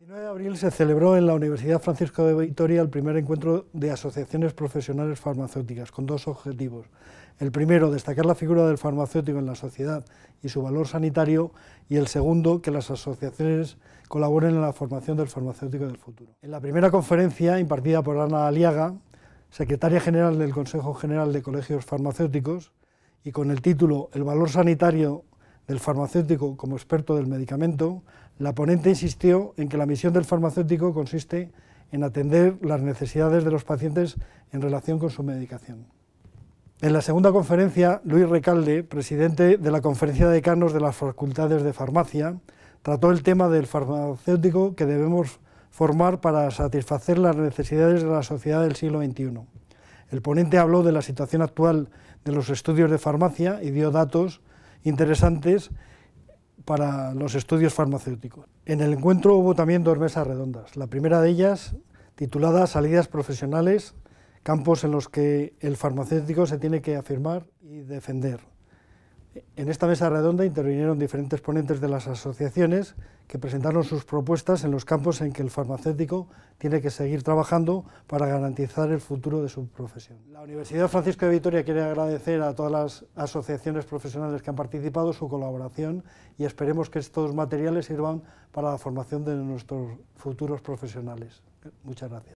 El 9 de abril se celebró en la Universidad Francisco de Vitoria el primer encuentro de asociaciones profesionales farmacéuticas con dos objetivos. El primero, destacar la figura del farmacéutico en la sociedad y su valor sanitario, y el segundo, que las asociaciones colaboren en la formación del farmacéutico del futuro. En la primera conferencia, impartida por Ana Aliaga, secretaria general del Consejo General de Colegios Farmacéuticos, y con el título El valor sanitario del farmacéutico como experto del medicamento, la ponente insistió en que la misión del farmacéutico consiste en atender las necesidades de los pacientes en relación con su medicación. En la segunda conferencia, Luis Recalde, presidente de la Conferencia de Decanos de las Facultades de Farmacia, trató el tema del farmacéutico que debemos formar para satisfacer las necesidades de la sociedad del siglo XXI. El ponente habló de la situación actual de los estudios de farmacia y dio datos interesantes para los estudios farmacéuticos. En el encuentro hubo también dos mesas redondas. La primera de ellas, titulada Salidas profesionales, campos en los que el farmacéutico se tiene que afirmar y defender. En esta mesa redonda intervinieron diferentes ponentes de las asociaciones que presentaron sus propuestas en los campos en que el farmacéutico tiene que seguir trabajando para garantizar el futuro de su profesión. La Universidad Francisco de Vitoria quiere agradecer a todas las asociaciones profesionales que han participado su colaboración y esperemos que estos materiales sirvan para la formación de nuestros futuros profesionales. Muchas gracias.